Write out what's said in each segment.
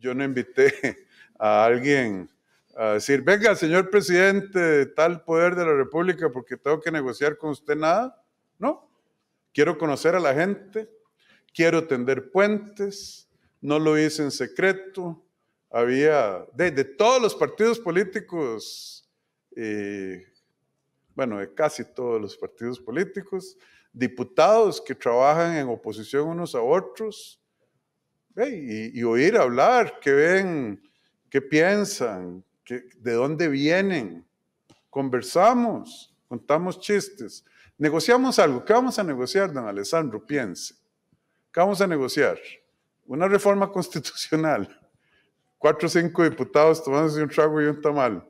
yo no invité a alguien a decir, venga, señor presidente tal poder de la República, porque tengo que negociar con usted nada. No, quiero conocer a la gente, quiero tender puentes, no lo hice en secreto. Había de, todos los partidos políticos, eh, bueno, de casi todos los partidos políticos, diputados que trabajan en oposición unos a otros, y, oír hablar, qué ven, qué piensan, de dónde vienen. Conversamos, contamos chistes, negociamos algo. ¿Qué vamos a negociar, don Alessandro? Piense. ¿Qué vamos a negociar? Una reforma constitucional. Cuatro o cinco diputados tomándose un trago y un tamal.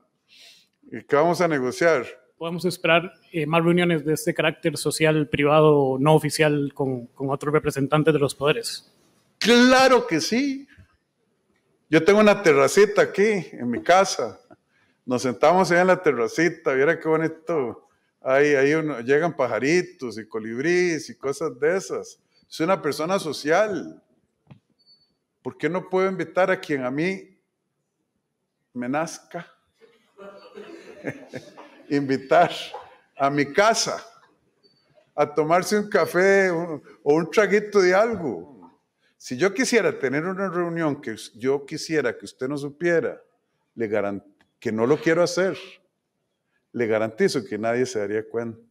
¿Y qué vamos a negociar? podemos esperar eh, más reuniones de este carácter social, privado, no oficial, con, con, otros representantes de los poderes. Claro que sí. Yo tengo una terracita aquí en mi casa. Nos sentamos allá en la terracita, viera qué bonito. Ahí, ahí uno, llegan pajaritos y colibríes y cosas de esas. Soy una persona social. ¿Por qué no puedo invitar a quien a mí me nazca? invitar a mi casa a tomarse un café o un traguito de algo. Si yo quisiera tener una reunión que yo quisiera que usted no supiera, le que no lo quiero hacer, le garantizo que nadie se daría cuenta.